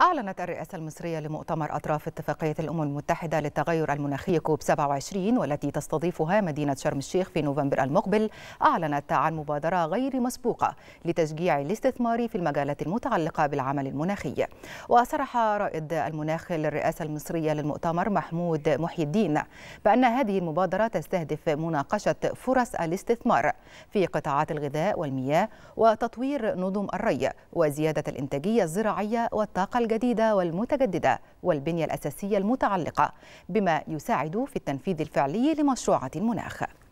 أعلنت الرئاسة المصرية لمؤتمر أطراف اتفاقية الأمم المتحدة للتغير المناخي كوب 27 والتي تستضيفها مدينة شرم الشيخ في نوفمبر المقبل أعلنت عن مبادرة غير مسبوقة لتشجيع الاستثمار في المجالات المتعلقة بالعمل المناخي وصرح رائد المناخ للرئاسة المصرية للمؤتمر محمود محي الدين بأن هذه المبادرة تستهدف مناقشة فرص الاستثمار في قطاعات الغذاء والمياه وتطوير نظم الري وزيادة الإنتاجية الزراعية والطاقة الجديدة والمتجددة والبنية الأساسية المتعلقة بما يساعد في التنفيذ الفعلي لمشروعات المناخ